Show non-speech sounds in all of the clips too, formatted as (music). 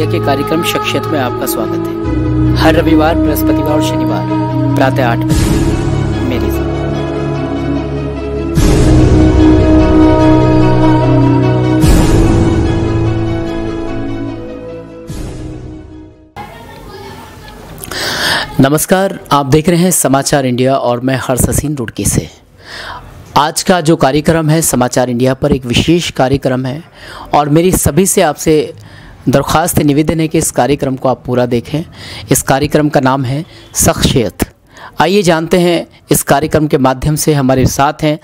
India के कार्यक्रम शख्सियत में आपका स्वागत है हर रविवार बृहस्पतिवार और शनिवार प्रातः आठ बजे मेरे साथ नमस्कार आप देख रहे हैं समाचार इंडिया और मैं हर्ष हसीन रुड़की से आज का जो कार्यक्रम है समाचार इंडिया पर एक विशेष कार्यक्रम है और मेरी सभी से आपसे दरख्वास्त निवेदन है कि इस कार्यक्रम को आप पूरा देखें इस कार्यक्रम का नाम है शख्सियत आइए जानते हैं इस कार्यक्रम के माध्यम से हमारे साथ हैं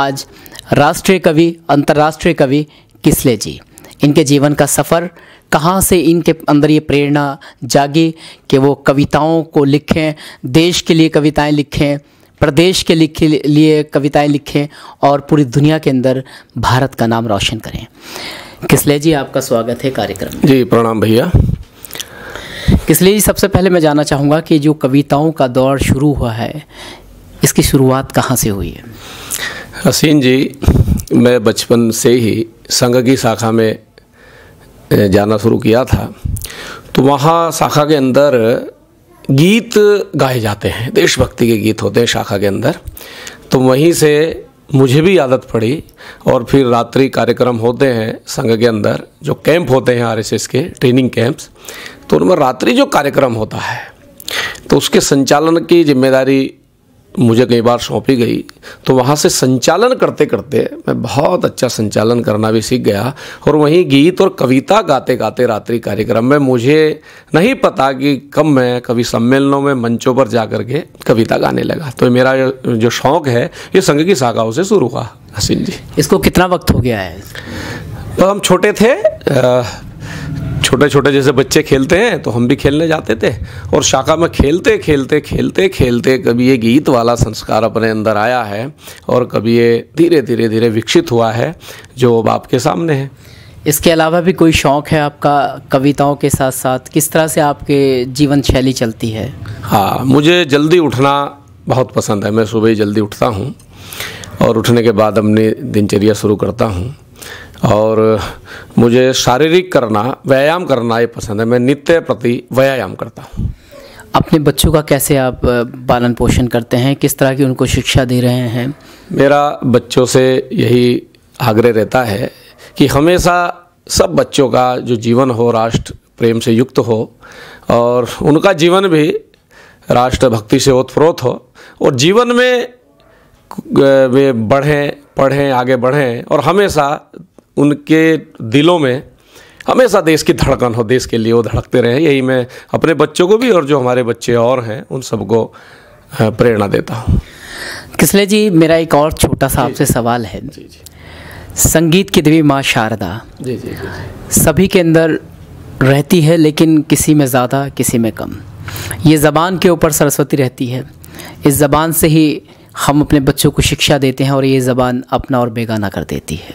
आज राष्ट्रीय कवि अंतर्राष्ट्रीय कवि किसले जी इनके जीवन का सफ़र कहाँ से इनके अंदर ये प्रेरणा जागी कि वो कविताओं को लिखें देश के लिए कविताएं लिखें प्रदेश के लिखे लिए कविताएं लिखें और पूरी दुनिया के अंदर भारत का नाम रोशन करें किसले जी आपका स्वागत है कार्यक्रम में जी प्रणाम भैया किसले जी सबसे पहले मैं जानना चाहूँगा कि जो कविताओं का दौर शुरू हुआ है इसकी शुरुआत कहाँ से हुई है हसीन जी मैं बचपन से ही संघ की शाखा में जाना शुरू किया था तो वहाँ शाखा के अंदर गीत गाए जाते हैं देशभक्ति के गीत होते हैं शाखा के अंदर तो वहीं से मुझे भी आदत पड़ी और फिर रात्रि कार्यक्रम होते हैं संघ के अंदर जो कैंप होते हैं आरएसएस के ट्रेनिंग कैंप्स तो उनमें रात्रि जो कार्यक्रम होता है तो उसके संचालन की जिम्मेदारी मुझे कई बार सौंपी गई तो वहाँ से संचालन करते करते मैं बहुत अच्छा संचालन करना भी सीख गया और वहीं गीत और कविता गाते गाते रात्रि कार्यक्रम में मुझे नहीं पता कि कब मैं कवि सम्मेलनों में मंचों पर जा कर के कविता गाने लगा तो मेरा जो शौक़ है ये संघ की शाखाओं से शुरू हुआ हसीन जी इसको कितना वक्त हो गया है तो हम छोटे थे आ, छोटे छोटे जैसे बच्चे खेलते हैं तो हम भी खेलने जाते थे और शाखा में खेलते खेलते खेलते खेलते कभी ये गीत वाला संस्कार अपने अंदर आया है और कभी ये धीरे धीरे धीरे विकसित हुआ है जो अब आपके सामने है इसके अलावा भी कोई शौक़ है आपका कविताओं के साथ साथ किस तरह से आपके जीवन शैली चलती है हाँ मुझे जल्दी उठना बहुत पसंद है मैं सुबह ही जल्दी उठता हूँ और उठने के बाद अपनी दिनचर्या शुरू करता हूँ और मुझे शारीरिक करना व्यायाम करना ये पसंद है मैं नित्य प्रति व्यायाम करता हूँ अपने बच्चों का कैसे आप पालन पोषण करते हैं किस तरह की उनको शिक्षा दे रहे हैं मेरा बच्चों से यही आग्रह रहता है कि हमेशा सब बच्चों का जो जीवन हो राष्ट्र प्रेम से युक्त हो और उनका जीवन भी राष्ट्र भक्ति से ओतप्रोत हो और जीवन में वे बढ़ें पढ़ें आगे बढ़ें और हमेशा उनके दिलों में हमेशा देश की धड़कन हो देश के लिए वो धड़कते रहें यही मैं अपने बच्चों को भी और जो हमारे बच्चे और हैं उन सबको प्रेरणा देता हूँ किसले जी मेरा एक और छोटा सा आपसे सवाल है जी जी संगीत की देवी माँ शारदा जी जी, जी सभी के अंदर रहती है लेकिन किसी में ज़्यादा किसी में कम ये ज़बान के ऊपर सरस्वती रहती है इस ज़बान से ही हम अपने बच्चों को शिक्षा देते हैं और ये ज़बान अपना और बेगाना कर देती है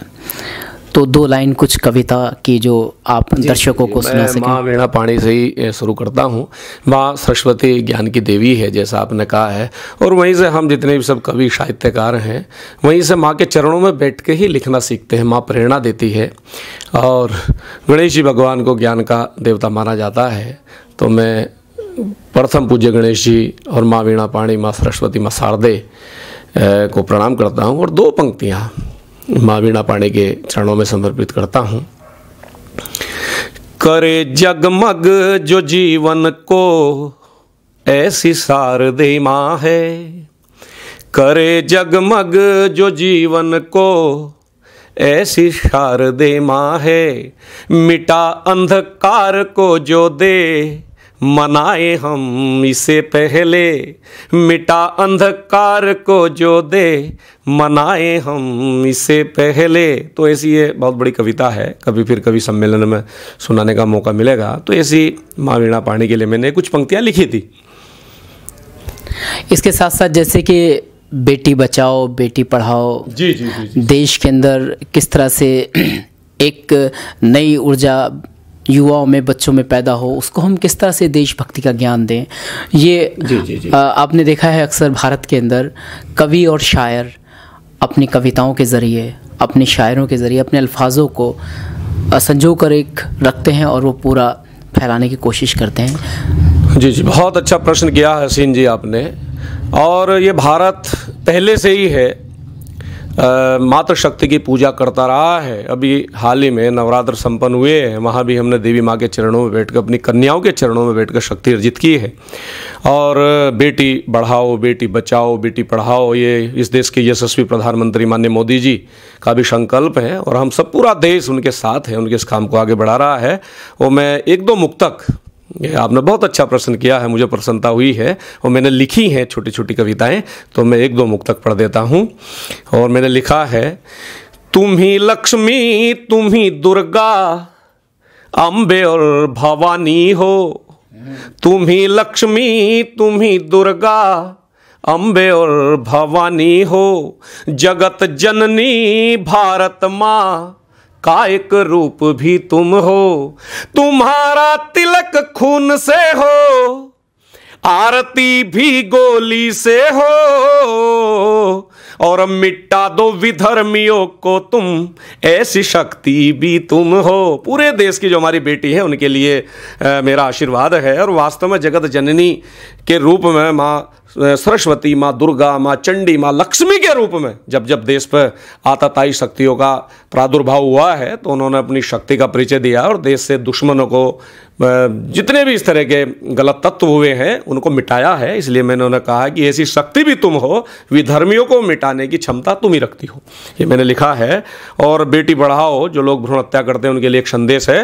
तो दो लाइन कुछ कविता की जो आप दर्शकों को सुना सकें माँ वीणा पाणी से ही शुरू करता हूँ माँ सरस्वती ज्ञान की देवी है जैसा आपने कहा है और वहीं से हम जितने भी सब कवि साहित्यकार हैं वहीं से माँ के चरणों में बैठ के ही लिखना सीखते हैं माँ प्रेरणा देती है और गणेश जी भगवान को ज्ञान का देवता माना जाता है तो मैं प्रथम पूज्य गणेश जी और माँ वीणा पाणी माँ सरस्वती माँ शारदे को प्रणाम करता हूँ और दो पंक्तियाँ माँ वीणा पाणी के चरणों में समर्पित करता हूँ करे जगमग जो जीवन को ऐसी दे माँ है करे जगमग जो जीवन को ऐसी शारदे माँ है मिटा अंधकार को जो दे मनाए हम इसे पहले मिटा अंधकार को जो दे मनाए हम इसे पहले तो ऐसी ये बहुत बड़ी कविता है कभी फिर कभी सम्मेलन में सुनाने का मौका मिलेगा तो ऐसी माँ वीणा पाणी के लिए मैंने कुछ पंक्तियाँ लिखी थी इसके साथ साथ जैसे कि बेटी बचाओ बेटी पढ़ाओ जी जी, जी, जी। देश के अंदर किस तरह से एक नई ऊर्जा युवाओं में बच्चों में पैदा हो उसको हम किस तरह से देशभक्ति का ज्ञान दें ये जी, जी, जी. आपने देखा है अक्सर भारत के अंदर कवि और शायर अपनी कविताओं के ज़रिए अपने शायरों के ज़रिए अपने अल्फाजों को संजो कर एक रखते हैं और वो पूरा फैलाने की कोशिश करते हैं जी जी बहुत अच्छा प्रश्न किया हसीन जी आपने और ये भारत पहले से ही है मातृशक्ति की पूजा करता रहा है अभी हाल ही में नवरात्र संपन्न हुए हैं वहाँ भी हमने देवी माँ के चरणों में बैठकर अपनी कन्याओं के चरणों में बैठकर शक्ति अर्जित की है और बेटी बढ़ाओ बेटी बचाओ बेटी पढ़ाओ ये इस देश के यशस्वी प्रधानमंत्री माननीय मोदी जी का भी संकल्प है और हम सब पूरा देश उनके साथ है उनके इस काम को आगे बढ़ा रहा है वो मैं एक दो मुख तक आपने बहुत अच्छा प्रश्न किया है मुझे प्रसन्नता हुई है और मैंने लिखी हैं छोटी छोटी कविताएं तो मैं एक दो मुख तक पढ़ देता हूं और मैंने लिखा है तुम ही लक्ष्मी तुम ही दुर्गा अम्बे और भवानी हो तुम ही लक्ष्मी तुम ही दुर्गा अम्बे और भवानी हो जगत जननी भारत माँ का एक रूप भी तुम हो तुम्हारा तिलक खून से हो आरती भी गोली से हो और मिट्टा दो विधर्मियों को तुम ऐसी शक्ति भी तुम हो पूरे देश की जो हमारी बेटी है उनके लिए आ, मेरा आशीर्वाद है और वास्तव में जगत जननी के रूप में माँ सरस्वती माँ दुर्गा माँ चंडी माँ लक्ष्मी के रूप में जब जब देश पर आताताई शक्तियों का प्रादुर्भाव हुआ है तो उन्होंने अपनी शक्ति का परिचय दिया और देश से दुश्मनों को जितने भी इस तरह के गलत तत्व हुए हैं उनको मिटाया है इसलिए मैंने उन्होंने कहा कि ऐसी शक्ति भी तुम हो विधर्मियों को मिटाने की क्षमता तुम ही रखती हो ये मैंने लिखा है और बेटी बढ़ाओ जो लोग भ्रूण हत्या करते हैं उनके लिए एक संदेश है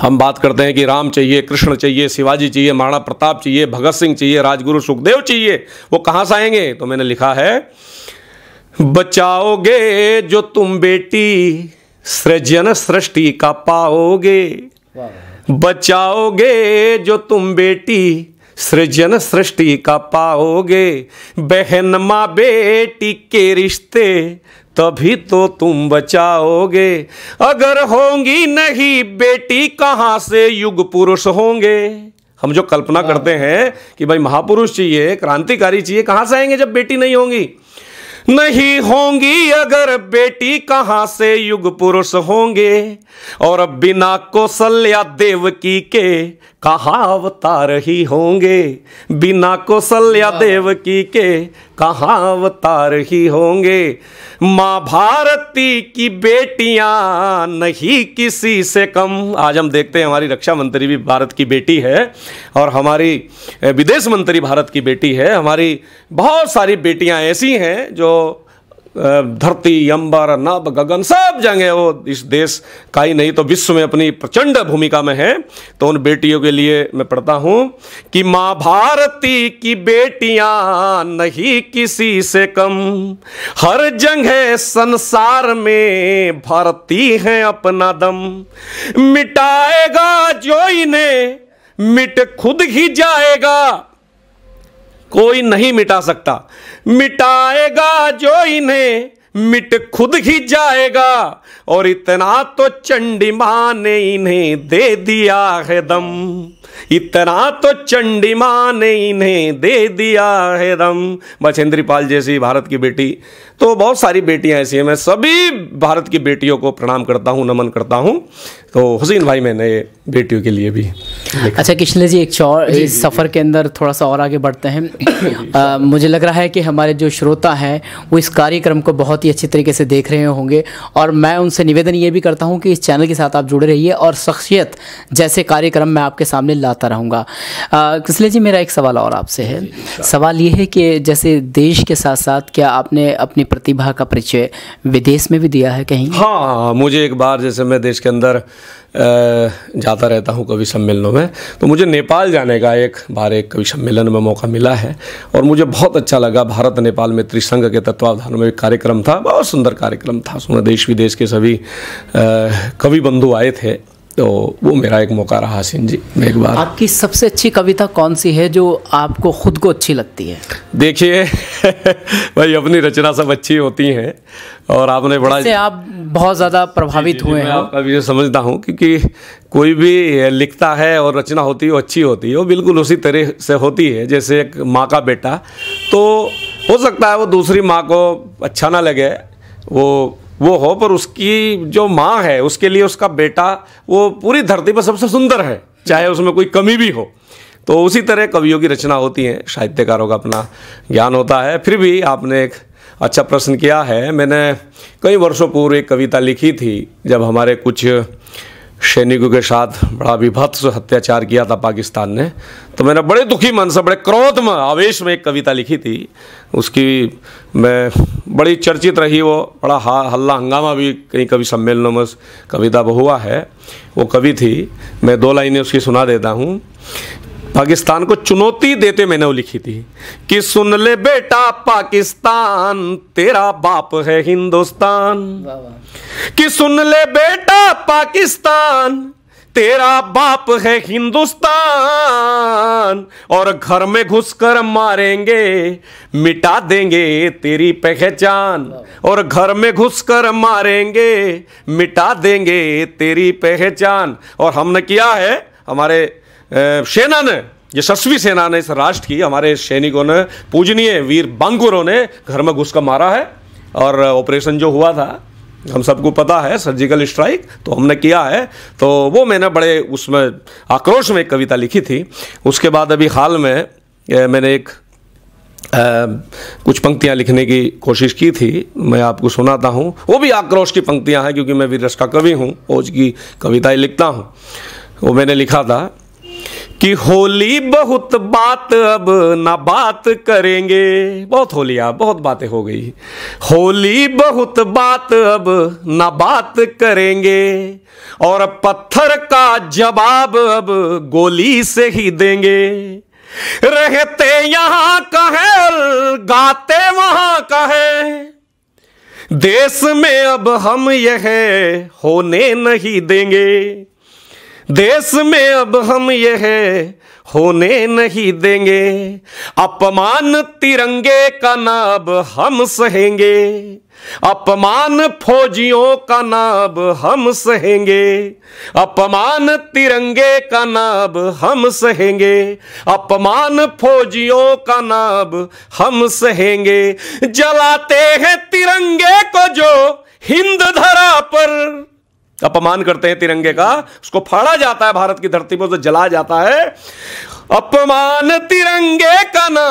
हम बात करते हैं कि राम चाहिए कृष्ण चाहिए शिवाजी चाहिए महाराणा प्रताप चाहिए भगत सिंह चाहिए राजगुरु सुखदेव चाहिए वो कहां से आएंगे तो मैंने लिखा है बचाओगे जो तुम बेटी सृजन सृष्टि का पाओगे बचाओगे जो तुम बेटी सृजन सृष्टि का पाओगे बहन माँ बेटी के रिश्ते तभी तो तुम बचाओगे अगर होंगी नहीं बेटी कहाँ से युग पुरुष होंगे हम जो कल्पना हाँ। करते हैं कि भाई महापुरुष चाहिए क्रांतिकारी चाहिए कहाँ से आएंगे जब बेटी नहीं होंगी नहीं होंगी अगर बेटी कहाँ से युग पुरुष होंगे और बिना कौशल्या देवकी के कहा अवतार ही होंगे बिना कौशल्या देव की के कहा अवतार ही होंगे माँ भारती की बेटियाँ नहीं किसी से कम आज हम देखते हैं हमारी रक्षा मंत्री भी भारत की बेटी है और हमारी विदेश मंत्री भारत की बेटी है हमारी बहुत सारी बेटियाँ ऐसी हैं जो धरती अंबर नभ गगन सब जगह वो इस देश का ही नहीं तो विश्व में अपनी प्रचंड भूमिका में है तो उन बेटियों के लिए मैं पढ़ता हूं कि मां भारती की बेटियां नहीं किसी से कम हर जगह संसार में भारती हैं अपना दम मिटाएगा जो इन्हें मिट खुद ही जाएगा कोई नहीं मिटा सकता मिटाएगा जो इन्हें मिट खुद ही जाएगा और इतना तो चंडी ने इन्हें दे दिया है दम इतना तो चंडी ने इन्हें दे दिया है दम बछेंद्री पाल जैसी भारत की बेटी तो बहुत सारी बेटियां ऐसी हैं मैं सभी भारत की बेटियों को प्रणाम करता हूँ नमन करता हूँ तो हुसैन भाई मैंने बेटियों के लिए भी अच्छा किशले जी एक चौर इस सफ़र के अंदर थोड़ा सा और आगे बढ़ते हैं (coughs) आ, मुझे लग रहा है कि हमारे जो श्रोता हैं वो इस कार्यक्रम को बहुत ही अच्छे तरीके से देख रहे होंगे और मैं उनसे निवेदन ये भी करता हूँ कि इस चैनल के साथ आप जुड़े रहिए और शख्सियत जैसे कार्यक्रम मैं आपके सामने लाता रहूँगा किशले जी मेरा एक सवाल और आपसे है सवाल ये है कि जैसे देश के साथ साथ क्या आपने अपनी अपनी प्रतिभा का परिचय विदेश में भी दिया है कहीं हाँ मुझे एक बार जैसे मैं देश के अंदर जाता रहता हूँ कवि सम्मेलनों में तो मुझे नेपाल जाने का एक बार एक कवि सम्मेलन में मौका मिला है और मुझे बहुत अच्छा लगा भारत नेपाल में त्रिसंघ के तत्वावधान में एक कार्यक्रम था बहुत सुंदर कार्यक्रम था उसमें देश विदेश के सभी कवि बंधु आए थे तो वो मेरा एक मौका रहा हासिन जी मैं एक बार आपकी सबसे अच्छी कविता कौन सी है जो आपको खुद को अच्छी लगती है देखिए (laughs) भाई अपनी रचना सब अच्छी होती हैं और आपने बड़ा से आप बहुत ज़्यादा प्रभावित हुए हैं आपका भी समझता हूँ क्योंकि कोई भी लिखता है और रचना होती है वो अच्छी होती है वो बिल्कुल उसी तरह से होती है जैसे एक माँ का बेटा तो हो सकता है वो दूसरी माँ को अच्छा ना लगे वो वो हो पर उसकी जो माँ है उसके लिए उसका बेटा वो पूरी धरती पर सबसे सुंदर है चाहे उसमें कोई कमी भी हो तो उसी तरह कवियों की रचना होती है साहित्यकारों का अपना ज्ञान होता है फिर भी आपने एक अच्छा प्रश्न किया है मैंने कई वर्षों पूर्व एक कविता लिखी थी जब हमारे कुछ सैनिकों के साथ बड़ा विभत्स हत्याचार किया था पाकिस्तान ने तो मैंने बड़े दुखी मन से बड़े क्रोध में आवेश में एक कविता लिखी थी उसकी मैं बड़ी चर्चित रही वो बड़ा हा हल्ला हंगामा भी कहीं कवि सम्मेलनों में कविता हुआ है वो कवि थी मैं दो लाइनें उसकी सुना देता हूँ पाकिस्तान को चुनौती देते मैंने वो लिखी थी कि सुन ले बेटा पाकिस्तान तेरा बाप है हिंदुस्तान कि सुन ले बेटा पाकिस्तान तेरा बाप है हिंदुस्तान और घर में घुसकर मारेंगे मिटा देंगे तेरी पहचान और घर में घुसकर मारेंगे मिटा देंगे तेरी पहचान और हमने किया है हमारे सेना ने यशस्वी सेना ने इस राष्ट्र की हमारे सैनिकों ने पूजनीय वीर बांगुरों ने घर में घुस कर मारा है और ऑपरेशन जो हुआ था हम सबको पता है सर्जिकल स्ट्राइक तो हमने किया है तो वो मैंने बड़े उसमें आक्रोश में एक कविता लिखी थी उसके बाद अभी हाल में ए, मैंने एक आ, कुछ पंक्तियां लिखने की कोशिश की थी मैं आपको सुनाता हूँ वो भी आक्रोश की पंक्तियां हैं क्योंकि मैं वीर रस का कवि हूँ ओज की कविताएं लिखता हूँ वो मैंने लिखा था कि होली बहुत बात अब ना बात करेंगे बहुत होली आप बहुत बातें हो गई होली बहुत बात अब ना बात करेंगे और पत्थर का जवाब अब गोली से ही देंगे रहते यहां कहे गाते वहां कहे देश में अब हम यह होने नहीं देंगे देश में अब हम यह होने नहीं देंगे अपमान तिरंगे का नाब हम सहेंगे अपमान फौजियों का नाब हम सहेंगे अपमान तिरंगे का नाब हम सहेंगे अपमान फौजियों का नाब हम सहेंगे जलाते हैं तिरंगे को जो हिंद धरा पर अपमान करते हैं तिरंगे का उसको फाड़ा जाता है भारत की धरती पर उसे जला जाता है अपमान तिरंगे का ना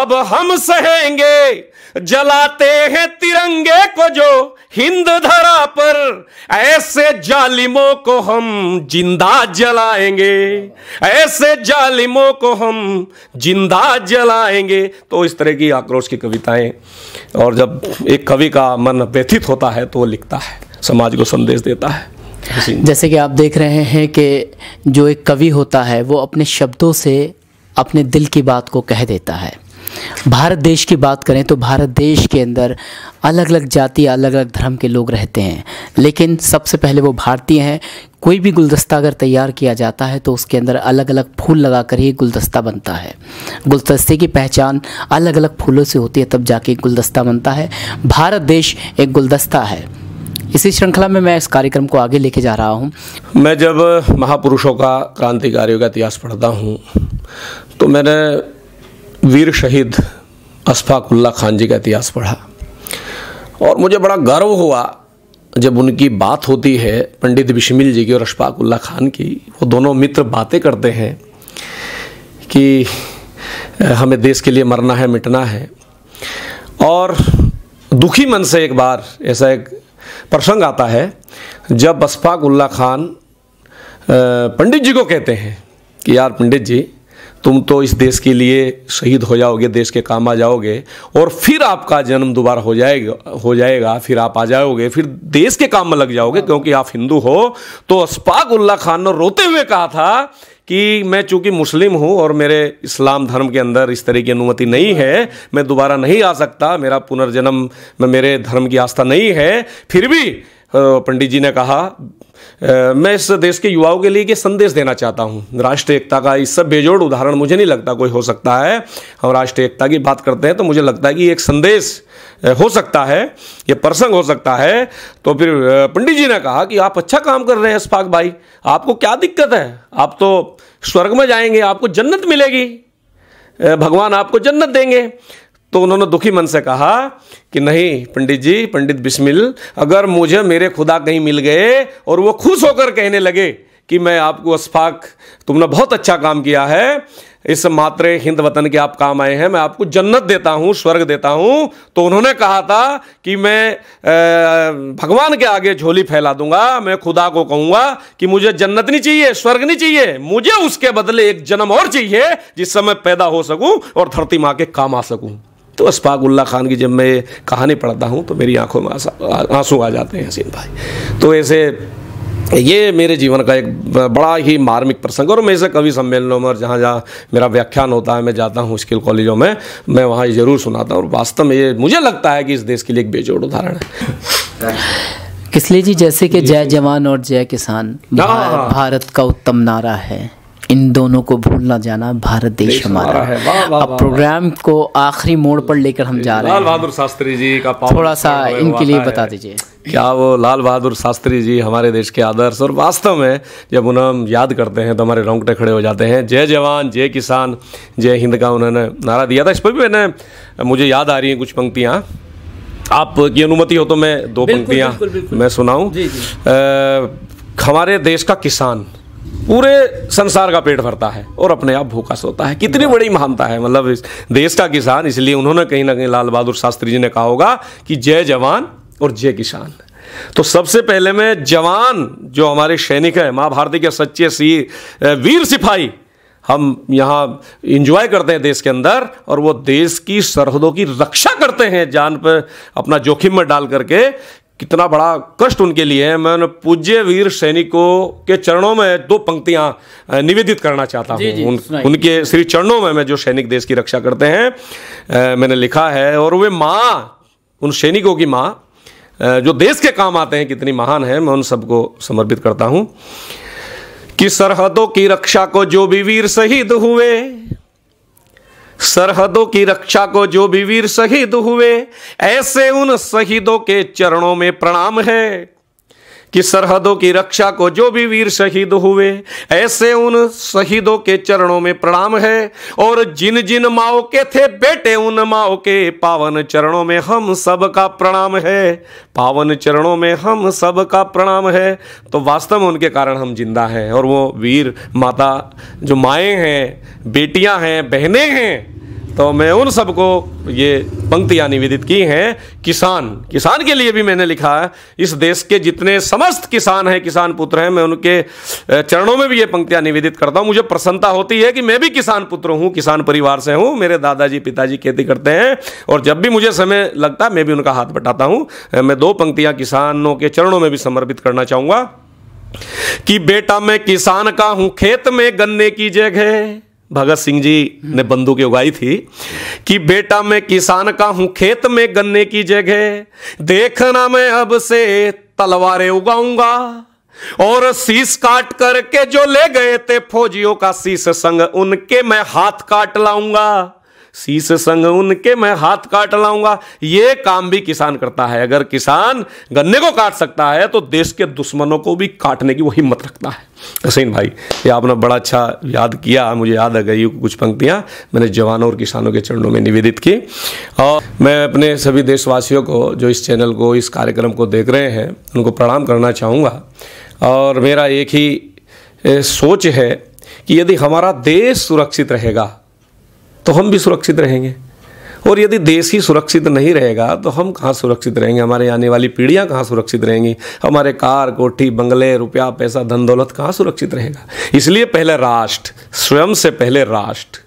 अब हम सहेंगे जलाते हैं तिरंगे को जो हिंद धरा पर ऐसे जालिमों को हम जिंदा जलाएंगे ऐसे जालिमों को हम जिंदा जलाएंगे तो इस तरह की आक्रोश की कविताएं और जब एक कवि का मन व्यथित होता है तो वो लिखता है समाज को संदेश देता है जैसे कि आप देख रहे हैं कि जो एक कवि होता है वो अपने शब्दों से अपने दिल की बात को कह देता है भारत देश की बात करें तो भारत देश के अंदर अलग अलग जाति अलग अलग धर्म के लोग रहते हैं लेकिन सबसे पहले वो भारतीय हैं कोई भी गुलदस्ता अगर तैयार किया जाता है तो उसके अंदर अलग अलग फूल लगा कर ही गुलदस्ता बनता है गुलदस्ते की पहचान अलग अलग फूलों से होती है तब जाके गुलदस्ता बनता है भारत देश एक गुलदस्ता है इसी श्रृंखला में मैं इस कार्यक्रम को आगे लेके जा रहा हूँ मैं जब महापुरुषों का क्रांतिकारियों का इतिहास पढ़ता हूँ तो मैंने वीर शहीद अशफाकुल्ला खान जी का इतिहास पढ़ा और मुझे बड़ा गर्व हुआ जब उनकी बात होती है पंडित बिशमिल जी की और अशफाकुल्ला खान की वो दोनों मित्र बातें करते हैं कि हमें देश के लिए मरना है मिटना है और दुखी मन से एक बार ऐसा एक प्रसंग आता है जब बसपाक उल्ला खान पंडित जी को कहते हैं कि यार पंडित जी तुम तो इस देश के लिए शहीद हो जाओगे देश के काम आ जाओगे और फिर आपका जन्म दोबारा हो जाएगा हो जाएगा फिर आप आ जाओगे फिर देश के काम में लग जाओगे क्योंकि आप हिंदू हो तो अस्पाक उल्ला खान ने रोते हुए कहा था कि मैं चूंकि मुस्लिम हूँ और मेरे इस्लाम धर्म के अंदर इस तरह की अनुमति नहीं है मैं दोबारा नहीं आ सकता मेरा पुनर्जन्म में मेरे धर्म की आस्था नहीं है फिर भी पंडित जी ने कहा मैं इस देश के युवाओं के लिए ये संदेश देना चाहता हूँ राष्ट्रीय एकता का इस सब बेजोड़ उदाहरण मुझे नहीं लगता कोई हो सकता है हम राष्ट्रीय एकता की बात करते हैं तो मुझे लगता है कि एक संदेश हो सकता है ये प्रसंग हो सकता है तो फिर पंडित जी ने कहा कि आप अच्छा काम कर रहे हैं इस्फाक भाई आपको क्या दिक्कत है आप तो स्वर्ग में जाएंगे आपको जन्नत मिलेगी भगवान आपको जन्नत देंगे तो उन्होंने दुखी मन से कहा कि नहीं पंडित जी पंडित बिस्मिल अगर मुझे मेरे खुदा कहीं मिल गए और वो खुश होकर कहने लगे कि मैं आपको अस्फाक तुमने बहुत अच्छा काम किया है इस मात्रे हिंद वतन के आप काम आए हैं मैं आपको जन्नत देता हूं स्वर्ग देता हूं तो उन्होंने कहा था कि मैं भगवान के आगे झोली फैला दूंगा मैं खुदा को कहूंगा कि मुझे जन्नत नहीं चाहिए स्वर्ग नहीं चाहिए मुझे उसके बदले एक जन्म और चाहिए जिससे मैं पैदा हो सकूं और धरती माँ के काम आ सकूं तो उल्ला खान की जब मैं कहानी पढ़ता हूँ तो मेरी आंखों में आंसू आ जाते हैं हसीन भाई तो ऐसे ये मेरे जीवन का एक बड़ा ही मार्मिक प्रसंग और मैं ऐसे कवि सम्मेलनों में और जहाँ जहाँ मेरा व्याख्यान होता है मैं जाता हूँ स्किल कॉलेजों में मैं वहाँ ज़रूर सुनाता हूँ और वास्तव में ये मुझे लगता है कि इस देश के लिए एक बेजोड़ उदाहरण है किसलिए जी जैसे कि जय तो- जवान और जय किसान हाँ, हाँ, हाँ। भारत का उत्तम नारा है इन दोनों को भूल ना जाना भारत देश, देश हमारा है वा, वा, अब प्रोग्राम को आखिरी मोड़ पर लेकर हम जा रहे हैं लाल बहादुर शास्त्री जी का थोड़ा सा इनके लिए बता दीजिए क्या वो लाल बहादुर शास्त्री जी हमारे देश के आदर्श और वास्तव में जब उन्हें हम याद करते हैं तो हमारे रोंगटे खड़े हो जाते हैं जय जवान जय किसान जय हिंद का उन्होंने नारा दिया था इस पर भी मैंने मुझे याद आ रही हैं कुछ पंक्तियाँ आपकी अनुमति हो तो मैं दो पंक्तियाँ मैं सुनाऊँ हमारे देश का किसान पूरे संसार का पेट भरता है और अपने आप भूखा सोता है कितनी बड़ी महानता है मतलब इस देश का किसान इसलिए उन्होंने कहीं ना कहीं लाल बहादुर शास्त्री जी ने कहा होगा कि जय जवान और जय किसान तो सबसे पहले मैं जवान जो हमारे सैनिक हैं मां भारती के सच्चे सी वीर सिपाही हम यहाँ इंजॉय करते हैं देश के अंदर और वो देश की सरहदों की रक्षा करते हैं जान पर अपना जोखिम में डाल करके कितना बड़ा कष्ट उनके लिए है मैं पूज्य वीर सैनिकों के चरणों में दो पंक्तियां निवेदित करना चाहता हूं उन, उनके श्री चरणों में मैं जो सैनिक देश की रक्षा करते हैं मैंने लिखा है और वे माँ उन सैनिकों की माँ जो देश के काम आते हैं कितनी महान है मैं उन सबको समर्पित करता हूं कि सरहदों की रक्षा को जो भी वीर शहीद हुए सरहदों की रक्षा को जो भी वीर शहीद हुए ऐसे उन शहीदों के चरणों में प्रणाम है कि सरहदों की रक्षा को जो भी वीर शहीद हुए ऐसे उन शहीदों के चरणों में प्रणाम है और जिन जिन माओ के थे बेटे उन माओ के पावन चरणों में हम सब का प्रणाम है पावन चरणों में हम सब का प्रणाम है तो वास्तव में उनके कारण हम जिंदा हैं और वो वीर माता जो माएँ हैं बेटियां हैं बहनें हैं तो मैं उन सबको ये पंक्तियाँ निवेदित की हैं किसान किसान के लिए भी मैंने लिखा है इस देश के जितने समस्त किसान हैं किसान पुत्र हैं मैं उनके चरणों में भी ये पंक्तियाँ निवेदित करता हूँ मुझे प्रसन्नता होती है कि मैं भी किसान पुत्र हूँ किसान परिवार से हूँ मेरे दादाजी पिताजी खेती करते हैं और जब भी मुझे समय लगता मैं भी उनका हाथ बटाता हूँ मैं दो पंक्तियाँ किसानों के चरणों में भी समर्पित करना चाहूँगा कि बेटा मैं किसान का हूँ खेत में गन्ने की जगह भगत सिंह जी ने बंदूक उगाई थी कि बेटा मैं किसान का हूं खेत में गन्ने की जगह देखना मैं अब से तलवारें उगाऊंगा और शीस काट करके जो ले गए थे फौजियों का शीस संग उनके मैं हाथ काट लाऊंगा शीश संग उनके मैं हाथ काट लाऊंगा ये काम भी किसान करता है अगर किसान गन्ने को काट सकता है तो देश के दुश्मनों को भी काटने की वो हिम्मत रखता है हसीन भाई ये आपने बड़ा अच्छा याद किया मुझे याद आ गई कुछ पंक्तियाँ मैंने जवानों और किसानों के चरणों में निवेदित की और मैं अपने सभी देशवासियों को जो इस चैनल को इस कार्यक्रम को देख रहे हैं उनको प्रणाम करना चाहूँगा और मेरा एक ही सोच है कि यदि हमारा देश सुरक्षित रहेगा तो हम भी सुरक्षित रहेंगे और यदि देश ही सुरक्षित नहीं रहेगा तो हम कहाँ सुरक्षित रहेंगे हमारे आने वाली पीढ़ियाँ कहाँ सुरक्षित रहेंगी हमारे कार कोठी बंगले रुपया पैसा धन दौलत कहाँ सुरक्षित रहेगा इसलिए पहले राष्ट्र स्वयं से पहले राष्ट्र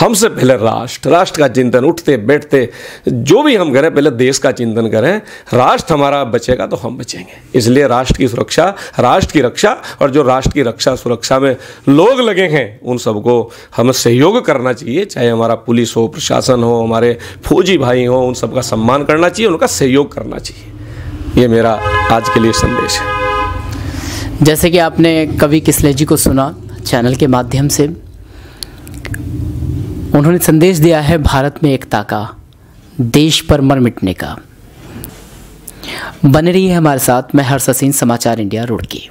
हमसे पहले राष्ट्र राष्ट्र का चिंतन उठते बैठते जो भी हम करें पहले देश का चिंतन करें राष्ट्र हमारा बचेगा तो हम बचेंगे इसलिए राष्ट्र की सुरक्षा राष्ट्र की रक्षा और जो राष्ट्र की रक्षा सुरक्षा में लोग लगे हैं उन सबको हमें सहयोग करना चाहिए चाहे हमारा पुलिस हो प्रशासन हो हमारे फौजी भाई हो उन सबका सम्मान करना चाहिए उनका सहयोग करना चाहिए ये मेरा आज के लिए संदेश है जैसे कि आपने कवि किसले जी को सुना चैनल के माध्यम से उन्होंने संदेश दिया है भारत में एकता का देश पर मर मिटने का बने रही है हमारे साथ मैं हर्ष समाचार इंडिया रुड़की